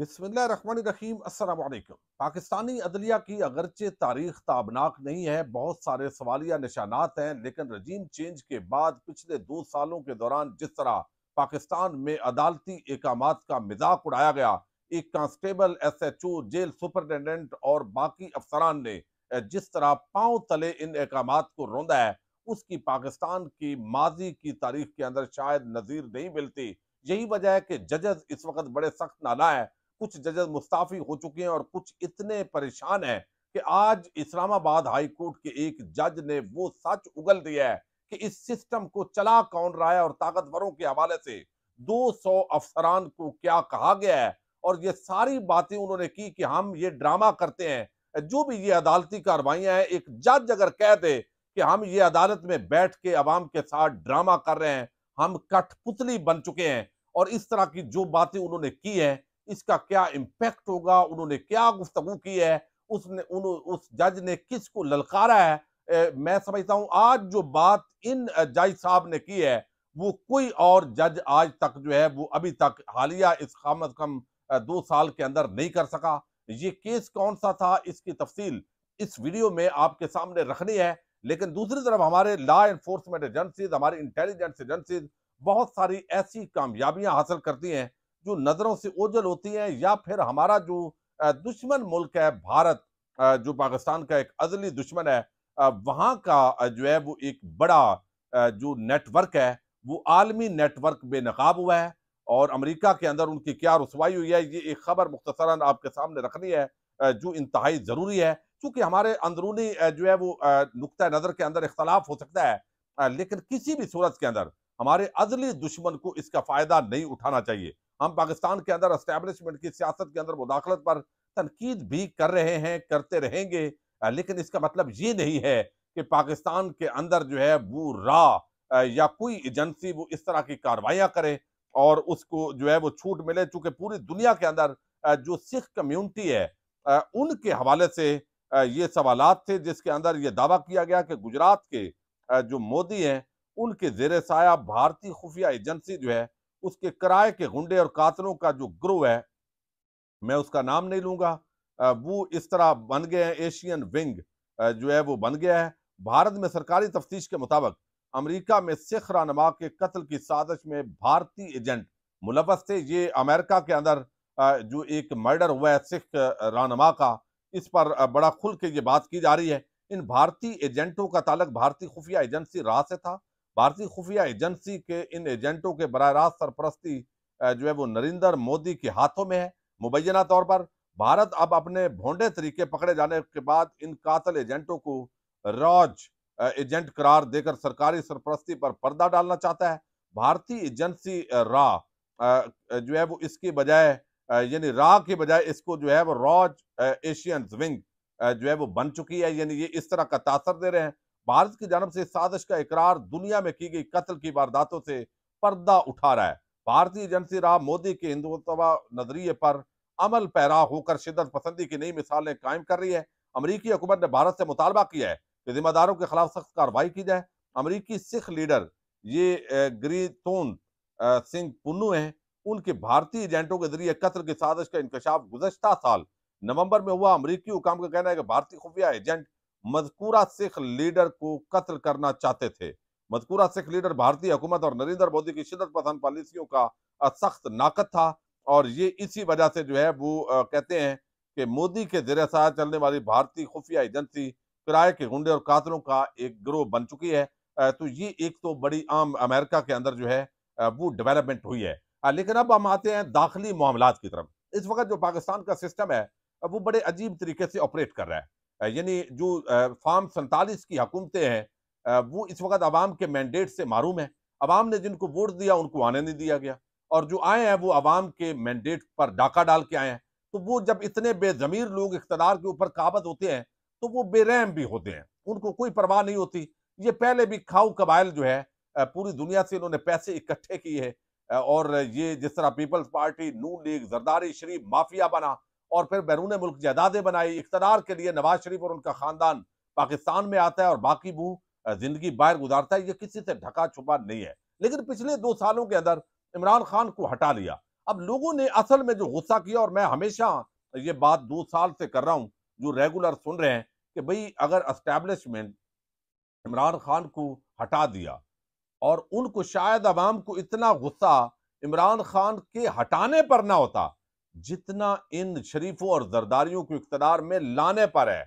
बिस्मिल्लाम पाकिस्तानी अदलिया की अगरचे तारीख ताबनाक नहीं है बहुत सारे सवालिया निशानात हैं लेकिन रजीम चेंज के बाद पिछले दो सालों के दौरान जिस तरह पाकिस्तान में अदालती एकाम का मजाक उड़ाया गया एक constable S H O jail superintendent और बाकी अफसरान ने जिस तरह पाँव तले इन एकाम को रोंदा है उसकी पाकिस्तान की माजी की तारीख के अंदर शायद नज़ीर नहीं मिलती यही वजह है कि जजेस इस वक्त बड़े सख्त नाला है कुछ जजेस मुस्ताफी हो चुके हैं और कुछ इतने परेशान हैं कि आज इस्लामाबाद हाई कोर्ट के एक जज ने वो सच उगल दिया है कि इस सिस्टम को चला कौन रहा है और ताकतवरों के हवाले से 200 अफसरान को क्या कहा गया है और ये सारी बातें उन्होंने की कि हम ये ड्रामा करते हैं जो भी ये अदालती कार्रवाइयां हैं एक जज अगर कह दे कि हम ये अदालत में बैठ के आवाम के साथ ड्रामा कर रहे हैं हम कठपुतली बन चुके हैं और इस तरह की जो बातें उन्होंने की हैं इसका क्या इम्पेक्ट होगा उन्होंने क्या गुफ्तगु की है उसने उन उस जज ने किस को ललकारा है ए, मैं समझता हूँ आज जो बात इन जज साहब ने की है वो कोई और जज आज तक जो है वो अभी तक हालिया इस कम अज कम दो साल के अंदर नहीं कर सका ये केस कौन सा था इसकी तफसील इस वीडियो में आपके सामने रखनी है लेकिन दूसरी तरफ हमारे लॉ इन्फोर्समेंट एजेंसीज हमारी इंटेलिजेंस एजेंसीज बहुत सारी ऐसी कामयाबियां हासिल करती हैं जो नज़रों से ओझल होती हैं या फिर हमारा जो दुश्मन मुल्क है भारत जो पाकिस्तान का एक अजली दुश्मन है वहाँ का जो है वो एक बड़ा जो नेटवर्क है वो आलमी नेटवर्क बेनकाब हुआ है और अमेरिका के अंदर उनकी क्या रसवाई हुई है ये एक खबर मुख्तसरा आपके सामने रखनी है जो इंतहाई ज़रूरी है क्योंकि हमारे अंदरूनी जो है वो नुक़ नज़र के अंदर इख्तलाफ हो सकता है लेकिन किसी भी सूरत के अंदर हमारे अजली दुश्मन को इसका फ़ायदा नहीं उठाना चाहिए हम पाकिस्तान के अंदर इस्टेब्लिशमेंट की सियासत के अंदर मुदाखलत पर तनकीद भी कर रहे हैं करते रहेंगे लेकिन इसका मतलब ये नहीं है कि पाकिस्तान के अंदर जो है वो रा या कोई एजेंसी वो इस तरह की कार्रवाइयाँ करे और उसको जो है वो छूट मिले चूँकि पूरी दुनिया के अंदर जो सिख कम्यूनिटी है उनके हवाले से ये सवाल थे जिसके अंदर ये दावा किया गया कि गुजरात के जो मोदी हैं उनके जेर साया भारतीय खुफिया एजेंसी जो है उसके किराए के गुंडे और कातलों का जो ग्रुप है मैं उसका नाम नहीं लूँगा वो इस तरह बन गए हैं एशियन विंग जो है वो बन गया है भारत में सरकारी तफ्तीश के मुताबिक अमेरिका में सिख रहनमा के कत्ल की साजिश में भारतीय एजेंट मुलवस थे ये अमेरिका के अंदर जो एक मर्डर हुआ है सिख रहनमा का इस पर बड़ा खुल के ये बात की जा रही है इन भारतीय एजेंटों का ताल्लक भारतीय खुफिया एजेंसी राह से था भारतीय खुफिया एजेंसी के इन एजेंटों के बर रास्त सरपरस्ती जो है वो नरेंद्र मोदी के हाथों में है मुबैना तौर पर भारत अब अपने भोंडे तरीके पकड़े जाने के बाद इन कातल एजेंटों को रॉज एजेंट करार देकर सरकारी सरपरस्ती पर पर्दा डालना चाहता है भारतीय एजेंसी रा जो है वो इसकी बजाय यानी रा के बजाय इसको जो है वो रॉज एशियन विंग जो है वो बन चुकी है यानी ये इस तरह का तासर दे रहे हैं भारत की जानब से साजिश का इकरार दुनिया में की गई कत्ल की वारदातों से पर्दा उठा रहा है भारतीय एजेंसी राह मोदी के हिंदुत्वा नजरिए पर अमल पैरा होकर शिदत पसंदी की नई मिसालें कायम कर रही है अमरीकी हुकूमत ने भारत से मुतालबा किया है कि जिम्मेदारों के खिलाफ सख्त कार्रवाई की जाए अमरीकी सिख लीडर ये ग्रीतोन सिंह पुन्नू हैं उनके भारतीय एजेंटों के जरिए कत्ल की साजिश का इंकशाफ गुजशत साल नवंबर में हुआ अमरीकी हुकाम का कहना है कि भारतीय खुफिया एजेंट मजकूरा सिख लीडर को कत्ल करना चाहते थे मजकूरा सिख लीडर भारतीय हुकूमत और नरेंद्र मोदी की शिदत पसंद पॉलिसियों का सख्त नाकद था और ये इसी वजह से जो है वो कहते हैं कि मोदी के जरिए साथ चलने वाली भारतीय खुफिया एजेंसी किराए के गुंडे और कातलों का एक ग्रोह बन चुकी है तो ये एक तो बड़ी आम अमेरिका के अंदर जो है वो डेवलपमेंट हुई है लेकिन अब हम आते हैं दाखिली मामला की तरफ इस वक्त जो पाकिस्तान का सिस्टम है वो बड़े अजीब तरीके से ऑपरेट कर रहा है यानी जो फार्म सैतालीस की हकूमतें हैं वो इस वक्त आवाम के मैंडेट से मरूम है आवाम ने जिनको वोट दिया उनको आने नहीं दिया गया और जो आए हैं वो आवाम के मैंडेट पर डाका डाल के आए हैं तो वो जब इतने बेजमीर लोग इकतदार के ऊपर काबत होते हैं तो वो बेरहम भी होते हैं उनको कोई परवाह नहीं होती ये पहले भी खाऊ कबाइल जो है पूरी दुनिया से इन्होंने पैसे इकट्ठे किए हैं और ये जिस तरह पीपल्स पार्टी नू लीग जरदारी शरीफ माफिया बना और फिर बैरून मुल्क जायदादें बनाई इकतदार के लिए नवाज शरीफ और उनका ख़ानदान पाकिस्तान में आता है और बाकी वो ज़िंदगी बाहर गुजारता है ये किसी से ढका छुपा नहीं है लेकिन पिछले दो सालों के अंदर इमरान खान को हटा लिया अब लोगों ने असल में जो गुस्सा किया और मैं हमेशा ये बात दो साल से कर रहा हूँ जो रेगुलर सुन रहे हैं कि भाई अगर अस्टैब्लिशमेंट इमरान खान को हटा दिया और उनको शायद आवाम को इतना गुस्सा इमरान खान के हटाने पर ना होता जितना इन शरीफों और जरदारियों को इकतदार में लाने पर है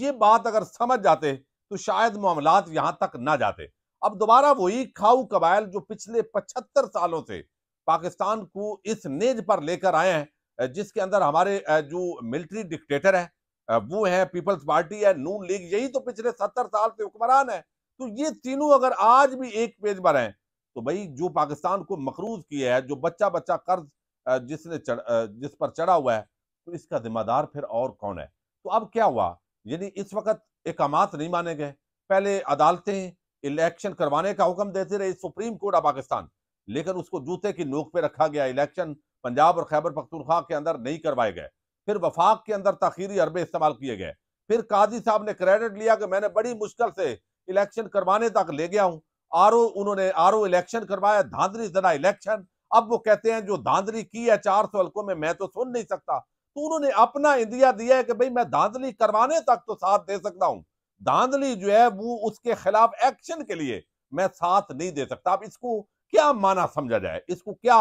ये बात अगर समझ जाते तो शायद मामला यहां तक ना जाते अब दोबारा वही खाऊ कबायल जो पिछले पचहत्तर सालों से पाकिस्तान को इस नेज पर लेकर आए हैं जिसके अंदर हमारे जो मिलिट्री डिक्टेटर है वो है पीपल्स पार्टी है नून लीग यही तो पिछले सत्तर साल से हुक्मरान है तो ये तीनों अगर आज भी एक पेज पर हैं तो भाई जो पाकिस्तान को मकरूज किया है जो बच्चा बच्चा कर्ज जिसने चढ़ जिस पर चढ़ा हुआ है तो इसका जिम्मेदार फिर और कौन है तो अब क्या हुआ यानी इस वक्त एकाम नहीं माने गए पहले अदालतें इलेक्शन करवाने का हुक्म देते रहे सुप्रीम कोर्ट ऑफ पाकिस्तान लेकिन उसको जूते की नोक पे रखा गया इलेक्शन पंजाब और खैबर पख्तूनख्वा के अंदर नहीं करवाए गए फिर वफाक के अंदर तखीरी अरबे इस्तेमाल किए गए फिर काजी साहब ने क्रेडिट लिया कि मैंने बड़ी मुश्किल से इलेक्शन करवाने तक ले गया हूँ आर उन्होंने आर इलेक्शन करवाया धांधली जना इलेक्शन अब वो कहते हैं जो धांधली की है चार सौ हल्कों में मैं तो सुन नहीं सकता तो उन्होंने अपना इंदिया दिया है कि भाई मैं धांधली करवाने तक तो साथ दे सकता हूँ धांधली जो है वो उसके खिलाफ एक्शन के लिए मैं साथ नहीं दे सकता अब इसको क्या माना समझा जाए इसको क्या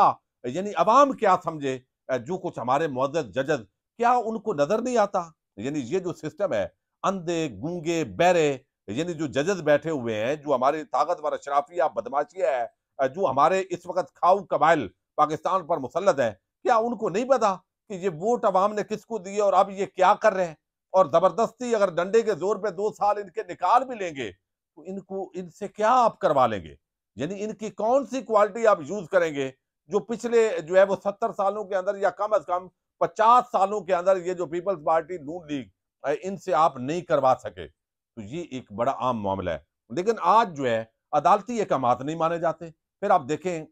यानी अवाम क्या समझे जो कुछ हमारे मदद जजज क्या उनको नजर नहीं आता यानी ये जो सिस्टम है अंधे गूंगे बैरे यानी जो जजेस बैठे हुए हैं जो हमारे ताकतवर अशराफिया बदमाशिया है जो हमारे इस वक्त खाऊ कबाइल पाकिस्तान पर मुसलत है क्या उनको नहीं पता कि ये वोट अवाम ने किसको दिए और अब ये क्या कर रहे हैं और ज़बरदस्ती अगर डंडे के जोर पे दो साल इनके निकाल भी लेंगे तो इनको इनसे क्या आप करवा लेंगे यानी इनकी कौन सी क्वालिटी आप यूज़ करेंगे जो पिछले जो है वो सत्तर सालों के अंदर या कम अज़ कम पचास सालों के अंदर ये जो पीपल्स पार्टी नून लीग इनसे आप नहीं करवा सके तो ये एक बड़ा आम मामला है लेकिन आज जो है अदालती अहकाम नहीं माने जाते फिर आप देखें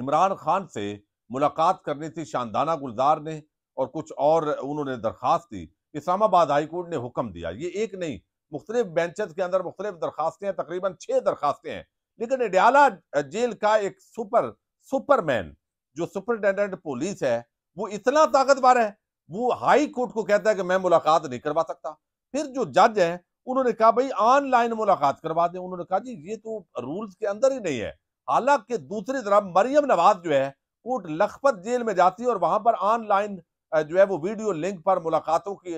इमरान खान से मुलाकात करनी थी शानदाना गुलजार ने और कुछ और उन्होंने दरख्वास्त दी इस्लामाबाद हाईकोर्ट ने हुक्म दिया ये एक नहीं मुख्तलिफ बेंचेस के अंदर मुख्तलिफ दरखास्तें हैं तकरीबन छः दरखास्तें हैं लेकिन इडियाला जेल का एक सुपर सुपरमैन जो सुपरिटेंडेंट पुलिस है वो इतना ताकतवर है वो हाई कोर्ट को कहता है कि मैं मुलाकात नहीं करवा सकता फिर जो जज हैं उन्होंने कहा भाई ऑनलाइन मुलाकात करवा दें उन्होंने कहा जी ये तो रूल्स के अंदर ही नहीं है हालांकि दूसरी तरफ मरियम नवाज जो है कोट लखपत जेल में जाती है और वहां पर ऑनलाइन जो है वो वीडियो लिंक पर मुलाकातों की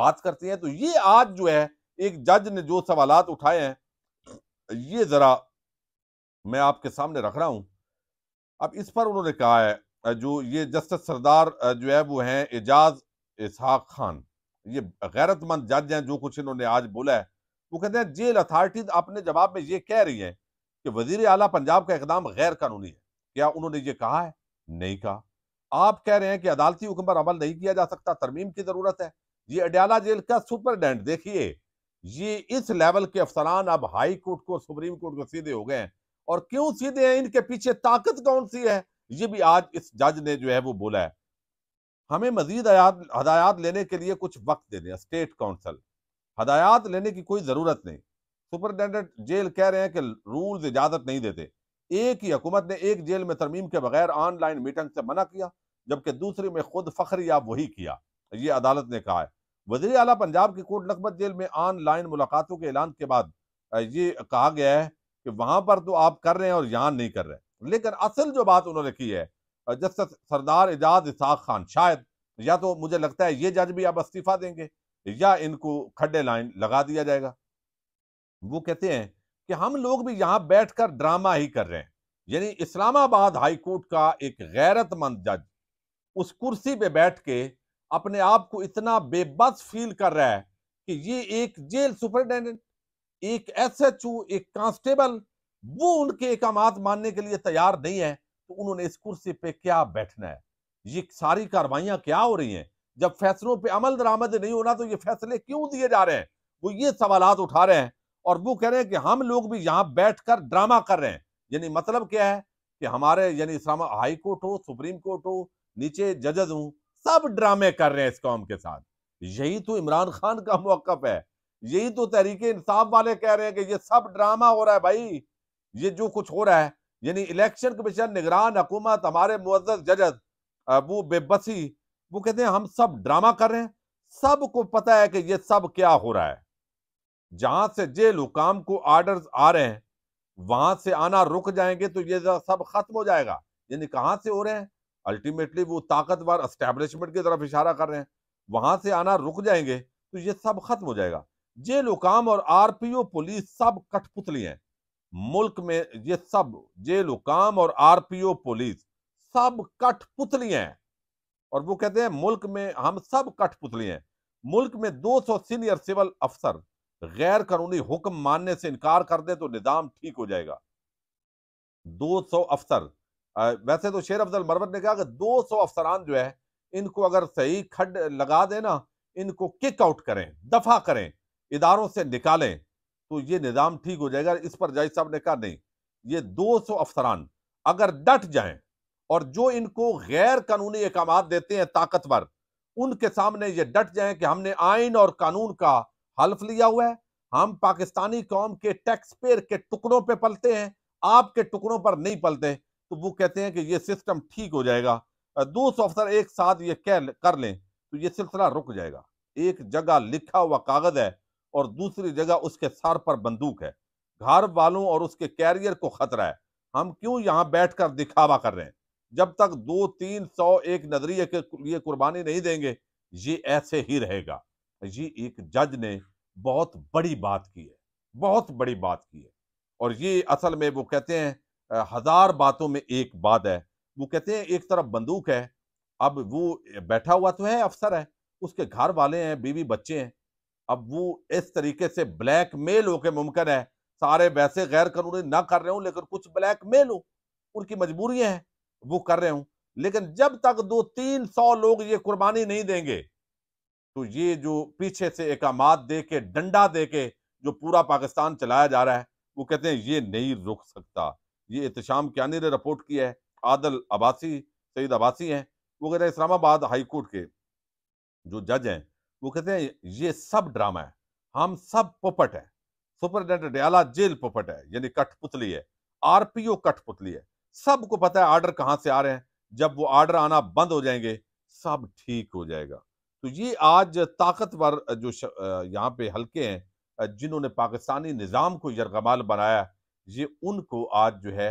बात करती है तो ये आज जो है एक जज ने जो सवाल उठाए हैं ये जरा मैं आपके सामने रख रहा हूं अब इस पर उन्होंने कहा है जो ये जस्टिस सरदार जो है वो हैं एजाज इसहाक खान ये गैरतमंद जज हैं जो कुछ इन्होंने आज बोला है वो कहते हैं जेल अथॉरिटीज अपने जवाब में ये कह रही हैं कि वजीर अला पंजाब का इकदाम गैर कानूनी है क्या उन्होंने ये कहा है नहीं कहा आप कह रहे हैं कि अदालती हुक्म पर अमल नहीं किया जा सकता तरमीम की ज़रूरत है ये अडयाला जेल का सुपरटेंडेंट देखिए ये इस लेवल के अफसरान अब हाई कोर्ट को सुप्रीम कोर्ट को सीधे हो गए हैं और क्यों सीधे हैं इनके पीछे ताकत कौन सी है ये भी आज इस जज ने जो है वो बोला है हमें मजीद हदायत लेने के लिए कुछ वक्त दे दें स्टेट काउंसिल हदायत लेने की कोई ज़रूरत नहीं सुपरिटेंडेंट जेल कह रहे हैं कि रूल्स इजाजत नहीं देते एक ही हुकूमत ने एक जेल में तरमीम के बगैर ऑनलाइन मीटिंग से मना किया जबकि दूसरी में खुद फखरी या वही किया ये अदालत ने कहा है वजी अला पंजाब की कोट नकबत जेल में ऑनलाइन मुलाकातों के ऐलान के बाद ये कहा गया है कि वहां पर तो आप कर रहे हैं और यहाँ नहीं कर रहे लेकिन असल जो बात उन्होंने की है जस्टिस सरदार एजाज इसाक खान शायद या तो मुझे लगता है ये जज भी अब इस्तीफा देंगे या इनको खड्डे लाइन लगा दिया जाएगा वो कहते हैं कि हम लोग भी यहाँ बैठकर ड्रामा ही कर रहे हैं यानी इस्लामाबाद हाई कोर्ट का एक गैरतमंद जज उस कुर्सी पे बैठ के अपने आप को इतना बेबस फील कर रहा है कि ये एक जेल सुपरिटेंडेंट एक एसएचओ एक कांस्टेबल वो उनके इकाम मानने के लिए तैयार नहीं है तो उन्होंने इस कुर्सी पे क्या बैठना है ये सारी कार्रवाइयाँ क्या हो रही हैं जब फैसलों पे अमल दरामद नहीं होना तो ये फैसले क्यों दिए जा रहे हैं वो ये सवाल उठा रहे हैं और वो कह रहे हैं कि हम लोग भी यहाँ कर ड्रामा कर रहे हैं यानी मतलब क्या है कि हमारे यानी इस्लाम हाई कोर्ट हो सुप्रीम कोर्ट हो नीचे जजेज हों सब ड्रामे कर रहे हैं इस कौम के साथ यही तो इमरान खान का मौकफ है यही तो तहरीके इंसाफ वाले कह रहे हैं कि ये सब ड्रामा हो रहा है भाई ये जो कुछ हो रहा है यानी इलेक्शन कमीशन निगरान हुकूमत हमारे मुआजत जजत वो बेबसी वो कहते हैं हम सब ड्रामा कर रहे हैं सबको पता है कि ये सब क्या हो रहा है जहां से जेल हुकाम को ऑर्डर आ रहे हैं वहां से आना रुक जाएंगे तो ये सब खत्म हो जाएगा यानी कहां से हो रहे हैं अल्टीमेटली वो ताकतवर अस्टेब्लिशमेंट की तरफ इशारा कर रहे हैं वहां से आना रुक जाएंगे तो ये सब खत्म हो जाएगा जेल हुकाम और आरपीओ पुलिस सब कठपुतली हैं मुल्क में ये सब जेल हुकाम और आरपीओ पुलिस सब कठपुतली हैं और वो कहते हैं मुल्क में हम सब कठपुतली हैं मुल्क में 200 सीनियर सिविल अफसर गैर कानूनी हुक्म मानने से इनकार कर दे तो निज़ाम ठीक हो जाएगा 200 अफसर वैसे तो शेर अफजल मरवत ने कहा कि 200 अफसरान जो है इनको अगर सही खड लगा देना इनको किक आउट करें दफा करें इदारों से निकालें तो ये निज़ाम ठीक हो जाएगा इस पर जाय साहब ने कहा नहीं ये 200 अफसरान अगर डट जाएं और जो इनको गैर कानूनी अकाम देते हैं ताकतवर उनके सामने ये डट जाएं कि हमने आइन और कानून का हल्फ लिया हुआ है हम पाकिस्तानी कौम के टैक्स पेयर के टुकड़ों पे पलते हैं आपके टुकड़ों पर नहीं पलते तो वो कहते हैं कि ये सिस्टम ठीक हो जाएगा दो सौ अफसर एक साथ ये कह कर लें तो ये सिलसिला रुक जाएगा एक जगह लिखा हुआ कागज है और दूसरी जगह उसके सर पर बंदूक है घर वालों और उसके कैरियर को खतरा है हम क्यों यहाँ बैठ कर दिखावा कर रहे हैं जब तक दो तीन सौ एक नजरिए के लिए कुर्बानी नहीं देंगे ये ऐसे ही रहेगा ये एक जज ने बहुत बड़ी बात की है बहुत बड़ी बात की है और ये असल में वो कहते हैं हज़ार बातों में एक बात है वो कहते हैं एक तरफ बंदूक है अब वो बैठा हुआ तो है अफसर है उसके घर वाले हैं बीवी बच्चे हैं अब वो इस तरीके से ब्लैक मेल होके मुमकिन है सारे वैसे गैर कानूनी ना कर रहे हूँ लेकिन कुछ ब्लैक मेल हो उनकी मजबूरियाँ हैं वो कर रहे हूँ लेकिन जब तक दो तीन सौ लोग ये कुर्बानी नहीं देंगे तो ये जो पीछे से एकामात दे के डंडा दे के जो पूरा पाकिस्तान चलाया जा रहा है वो कहते हैं ये नहीं रुक सकता ये एहतम क्यानी ने रिपोर्ट किया है आदल अबासी सईद अबासी हैं वो कहते हैं इस्लामाबाद हाई कोर्ट के जो जज हैं वो कहते हैं ये सब ड्रामा है हम सब पोपट है सुपरिटेंडेंट डयाला जेल पोपट है यानी कठपुतली है आरपीओ कठपुतली है सबको पता है आर्डर कहाँ से आ रहे हैं जब वो आर्डर आना बंद हो जाएंगे सब ठीक हो जाएगा तो ये आज ताकतवर जो यहाँ पे हल्के हैं जिन्होंने पाकिस्तानी निज़ाम को यरगमाल बनाया ये उनको आज जो है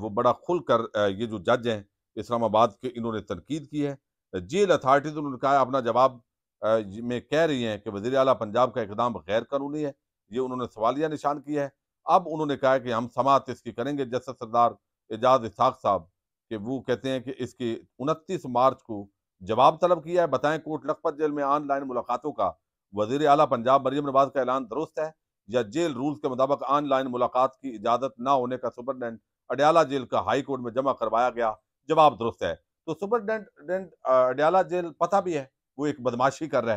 वो बड़ा खुल कर ये जो जज हैं इस्लामाबाद के इन्होंने तनकीद की है जेल तो उन्होंने कहा अपना जवाब में कह रही हैं कि वजी अला पंजाब का इकदाम गैर कानूनी है ये उन्होंने सवालिया निशान किया है अब उन्होंने कहा कि हम समात इसकी करेंगे जस्टिस सरदार एजाज इसाक साहब कि वो कहते हैं कि इसकी उनतीस मार्च को जवाब तलब किया है बताएं कोर्ट लखपत जेल में ऑनलाइन मुलाकातों का वजीर अला पंजाब मरीम नवाज का ऐलान दुरुस्त है या जेल रूल्स के मुताबिक ऑनलाइन मुलाकात की इजाज़त ना होने का सुपरटेंडेंट अडयाला जेल का हाई कोर्ट में जमा करवाया गया जवाब दुरुस्त है तो सुपरटेंडेंट अडयाला जेल पता भी है वो एक बदमाशी कर रहा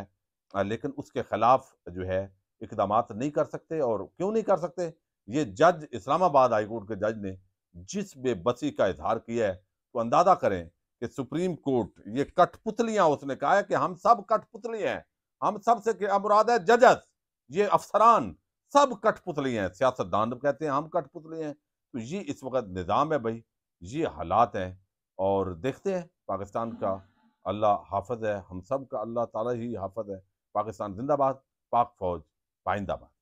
है लेकिन उसके खिलाफ जो है इकदाम नहीं कर सकते और क्यों नहीं कर सकते ये जज इस्लामाबाद हाईकोर्ट के जज ने जिस बेबसी का इजहार किया है तो अंदाजा करें कि सुप्रीम कोर्ट ये कठपुतलियां उसने कहा है कि हम सब कठपुतली हैं हम सब से क्या मुराद है जजस ये अफसरान सब कठपुतली हैं सियासतदान कहते हैं हम कठपुतली हैं तो ये इस वक्त निज़ाम है भाई ये हालात हैं और देखते हैं पाकिस्तान का अल्लाह हाफज है हम सब का अल्लाह ताला ही हाफज है पाकिस्तान जिंदाबाद पाक फौज पाइंदाबाद